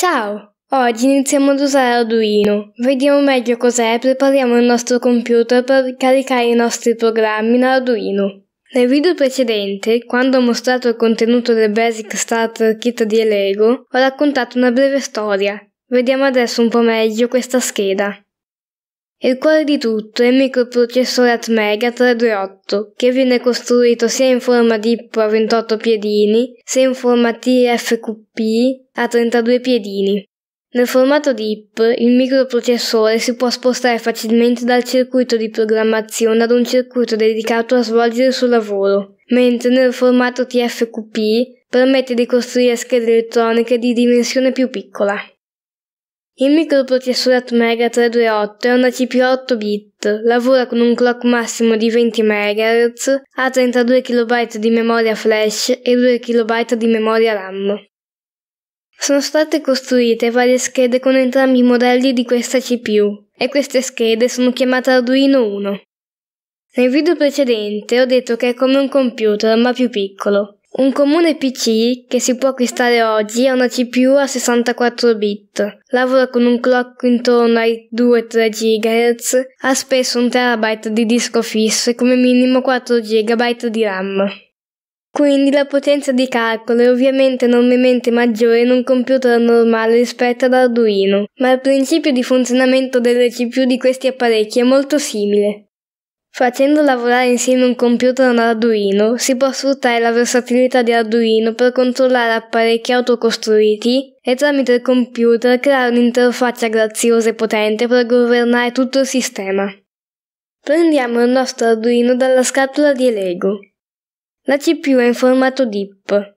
Ciao! Oggi iniziamo ad usare Arduino. Vediamo meglio cos'è e prepariamo il nostro computer per caricare i nostri programmi in Arduino. Nel video precedente, quando ho mostrato il contenuto del Basic Starter Kit di Elego, ho raccontato una breve storia. Vediamo adesso un po' meglio questa scheda. Il cuore di tutto è il microprocessore Atmega 328, che viene costruito sia in forma DIP a 28 piedini, sia in forma TFQP a 32 piedini. Nel formato DIP il microprocessore si può spostare facilmente dal circuito di programmazione ad un circuito dedicato a svolgere il suo lavoro, mentre nel formato TFQP permette di costruire schede elettroniche di dimensione più piccola. Il microprocessore Atmega 328 è una CPU 8 bit, lavora con un clock massimo di 20 MHz, ha 32 KB di memoria flash e 2 KB di memoria RAM. Sono state costruite varie schede con entrambi i modelli di questa CPU e queste schede sono chiamate Arduino 1. Nel video precedente ho detto che è come un computer ma più piccolo. Un comune PC che si può acquistare oggi è una CPU a 64 bit. Lavora con un clock intorno ai 2-3 GHz, ha spesso 1 TB di disco fisso e come minimo 4 GB di RAM. Quindi la potenza di calcolo è ovviamente enormemente maggiore in un computer normale rispetto ad Arduino, ma il principio di funzionamento delle CPU di questi apparecchi è molto simile. Facendo lavorare insieme un computer a un Arduino, si può sfruttare la versatilità di Arduino per controllare apparecchi autocostruiti e tramite il computer creare un'interfaccia graziosa e potente per governare tutto il sistema. Prendiamo il nostro Arduino dalla scatola di Lego. La CPU è in formato DIP,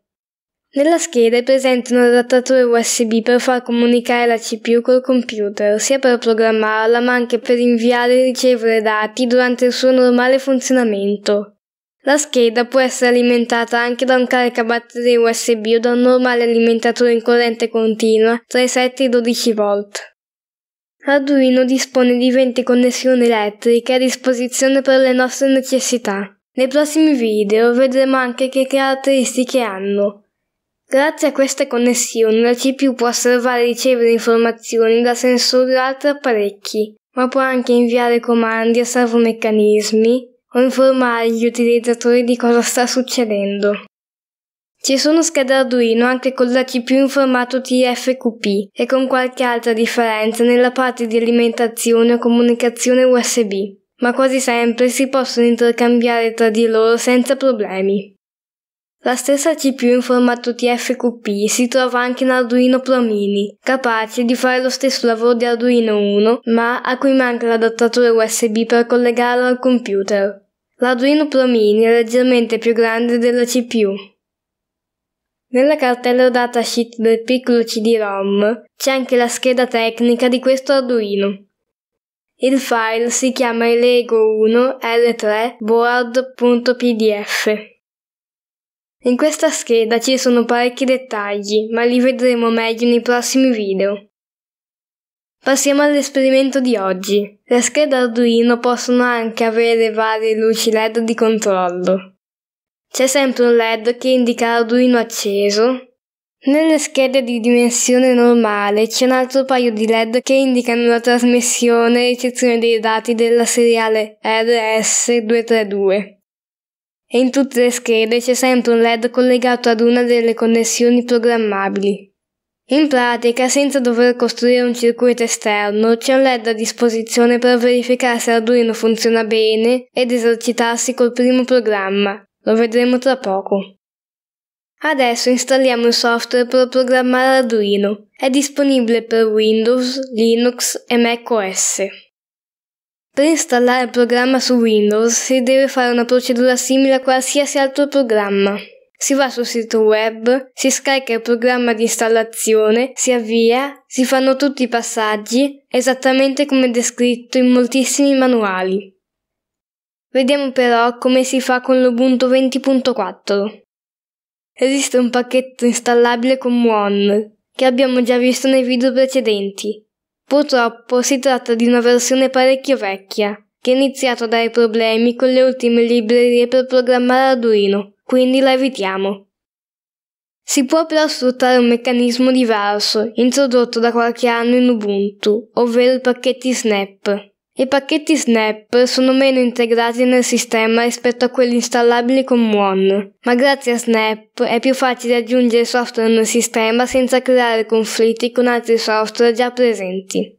nella scheda è presente un adattatore USB per far comunicare la CPU col computer, sia per programmarla ma anche per inviare e ricevere dati durante il suo normale funzionamento. La scheda può essere alimentata anche da un caricabatterie USB o da un normale alimentatore in corrente continua tra i 7 e i 12 V. Arduino dispone di 20 connessioni elettriche a disposizione per le nostre necessità. Nei prossimi video vedremo anche che caratteristiche hanno. Grazie a queste connessioni la CPU può osservare e ricevere informazioni da sensori o altri apparecchi, ma può anche inviare comandi a servomeccanismi o informare gli utilizzatori di cosa sta succedendo. Ci sono schede Arduino anche con la CPU in formato TFQP e con qualche altra differenza nella parte di alimentazione o comunicazione USB, ma quasi sempre si possono intercambiare tra di loro senza problemi. La stessa CPU in formato TFQP si trova anche in Arduino Pro Mini, capace di fare lo stesso lavoro di Arduino 1, ma a cui manca l'adattatore USB per collegarlo al computer. L'Arduino Pro Mini è leggermente più grande della CPU. Nella cartella datasheet del piccolo CD-ROM c'è anche la scheda tecnica di questo Arduino. Il file si chiama lego1l3board.pdf. In questa scheda ci sono parecchi dettagli, ma li vedremo meglio nei prossimi video. Passiamo all'esperimento di oggi. Le schede Arduino possono anche avere varie luci LED di controllo. C'è sempre un LED che indica Arduino acceso. Nelle schede di dimensione normale c'è un altro paio di LED che indicano la trasmissione e ricezione dei dati della seriale RS232 e in tutte le schede c'è sempre un LED collegato ad una delle connessioni programmabili. In pratica, senza dover costruire un circuito esterno, c'è un LED a disposizione per verificare se Arduino funziona bene ed esercitarsi col primo programma. Lo vedremo tra poco. Adesso installiamo il software per programmare Arduino. È disponibile per Windows, Linux e macOS. Per installare il programma su Windows si deve fare una procedura simile a qualsiasi altro programma. Si va sul sito web, si scarica il programma di installazione, si avvia, si fanno tutti i passaggi, esattamente come descritto in moltissimi manuali. Vediamo però come si fa con l'Ubuntu 20.4. Esiste un pacchetto installabile con Muon, che abbiamo già visto nei video precedenti, Purtroppo si tratta di una versione parecchio vecchia, che ha iniziato a dare problemi con le ultime librerie per programmare Arduino, quindi la evitiamo. Si può però sfruttare un meccanismo diverso, introdotto da qualche anno in Ubuntu, ovvero i pacchetti Snap. I pacchetti Snap sono meno integrati nel sistema rispetto a quelli installabili con Muon, ma grazie a Snap è più facile aggiungere software nel sistema senza creare conflitti con altri software già presenti.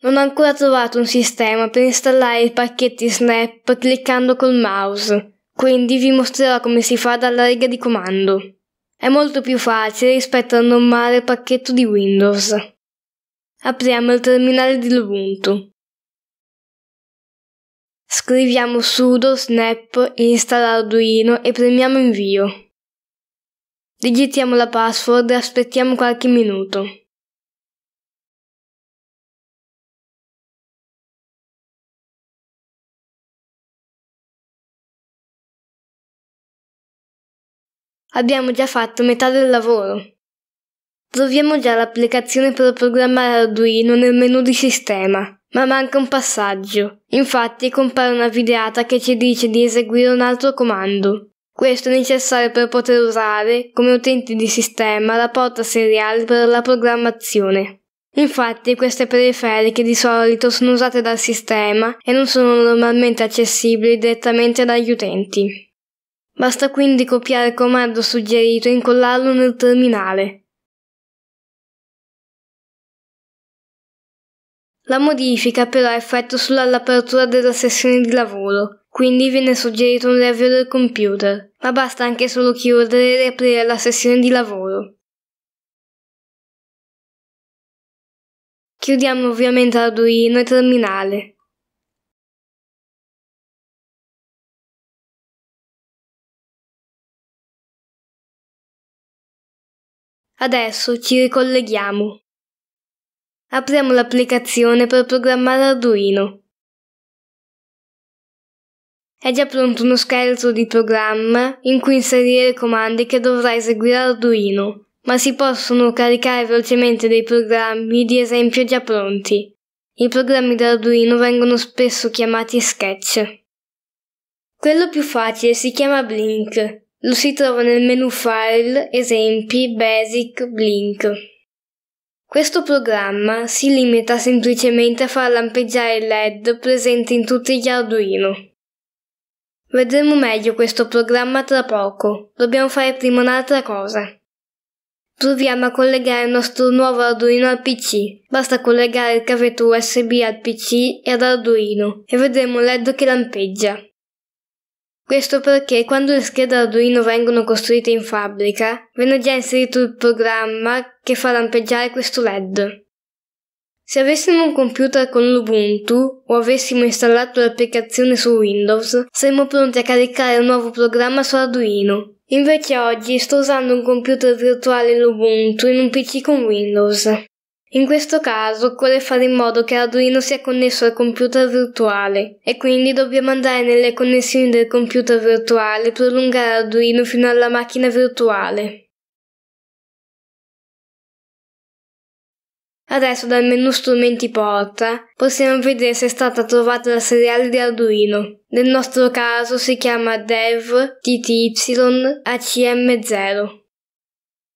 Non ho ancora trovato un sistema per installare i pacchetti Snap cliccando col mouse, quindi vi mostrerò come si fa dalla riga di comando. È molto più facile rispetto al normale pacchetto di Windows. Apriamo il terminale di Ubuntu. Scriviamo sudo snap install arduino e premiamo invio. Digitiamo la password e aspettiamo qualche minuto. Abbiamo già fatto metà del lavoro. Troviamo già l'applicazione per programmare Arduino nel menu di sistema. Ma manca un passaggio. Infatti compare una videata che ci dice di eseguire un altro comando. Questo è necessario per poter usare, come utenti di sistema, la porta seriale per la programmazione. Infatti queste periferiche di solito sono usate dal sistema e non sono normalmente accessibili direttamente dagli utenti. Basta quindi copiare il comando suggerito e incollarlo nel terminale. La modifica però ha effetto solo all'apertura della sessione di lavoro, quindi viene suggerito un riavvio del computer, ma basta anche solo chiudere e riaprire la sessione di lavoro. Chiudiamo ovviamente Arduino e terminale. Adesso ci ricolleghiamo apriamo l'applicazione per programmare Arduino. È già pronto uno scheletro di programma in cui inserire i comandi che dovrà eseguire Arduino, ma si possono caricare velocemente dei programmi di esempio già pronti. I programmi di Arduino vengono spesso chiamati sketch. Quello più facile si chiama Blink. Lo si trova nel menu File, Esempi, Basic, Blink. Questo programma si limita semplicemente a far lampeggiare il LED presente in tutti gli Arduino. Vedremo meglio questo programma tra poco, dobbiamo fare prima un'altra cosa. Proviamo a collegare il nostro nuovo Arduino al PC. Basta collegare il cavetto USB al PC e ad Arduino e vedremo il LED che lampeggia. Questo perché quando le schede Arduino vengono costruite in fabbrica, viene già inserito il programma che fa lampeggiare questo LED. Se avessimo un computer con l'Ubuntu o avessimo installato l'applicazione su Windows, saremmo pronti a caricare un nuovo programma su Arduino. Invece oggi sto usando un computer virtuale l'Ubuntu in un PC con Windows. In questo caso occorre fare in modo che l'Arduino sia connesso al computer virtuale e quindi dobbiamo andare nelle connessioni del computer virtuale e prolungare l'Arduino fino alla macchina virtuale. Adesso dal menu strumenti porta possiamo vedere se è stata trovata la seriale di Arduino. Nel nostro caso si chiama dev tty acm0.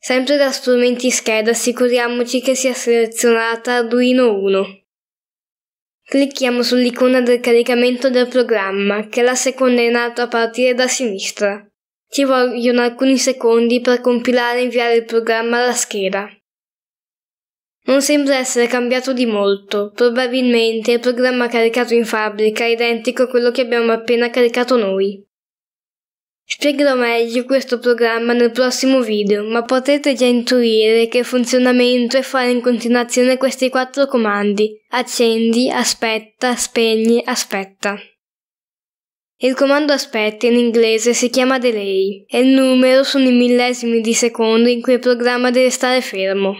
Sempre da strumenti scheda assicuriamoci che sia selezionata Arduino 1. Clicchiamo sull'icona del caricamento del programma, che è la seconda in alto a partire da sinistra. Ci vogliono alcuni secondi per compilare e inviare il programma alla scheda. Non sembra essere cambiato di molto, probabilmente il programma caricato in fabbrica è identico a quello che abbiamo appena caricato noi. Spiegherò meglio questo programma nel prossimo video, ma potete già intuire che funzionamento è fare in continuazione questi quattro comandi. Accendi, aspetta, spegni, aspetta. Il comando aspetta in inglese si chiama delay e il numero sono i millesimi di secondo in cui il programma deve stare fermo.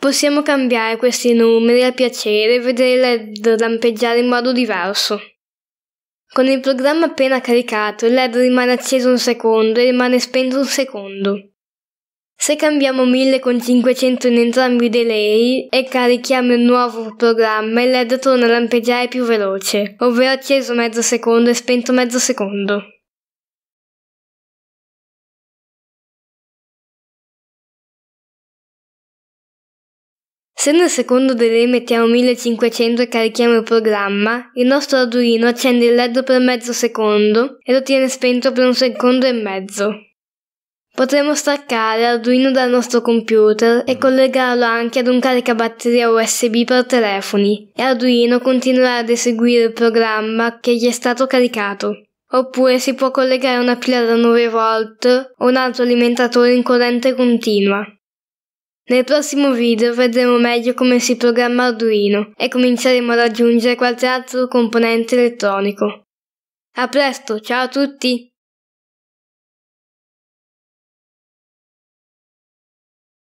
Possiamo cambiare questi numeri a piacere e vedere LED lampeggiare in modo diverso. Con il programma appena caricato, il LED rimane acceso un secondo e rimane spento un secondo. Se cambiamo 1000 con 500 in entrambi i delay e carichiamo il nuovo programma, il LED torna a lampeggiare più veloce, ovvero acceso mezzo secondo e spento mezzo secondo. Se nel secondo delay mettiamo 1500 e carichiamo il programma, il nostro Arduino accende il LED per mezzo secondo e lo tiene spento per un secondo e mezzo. Potremo staccare Arduino dal nostro computer e collegarlo anche ad un caricabatteria USB per telefoni e Arduino continuerà ad eseguire il programma che gli è stato caricato. Oppure si può collegare una pila da 9V o un altro alimentatore in corrente continua. Nel prossimo video vedremo meglio come si programma Arduino e cominceremo ad aggiungere qualche altro componente elettronico. A presto, ciao a tutti!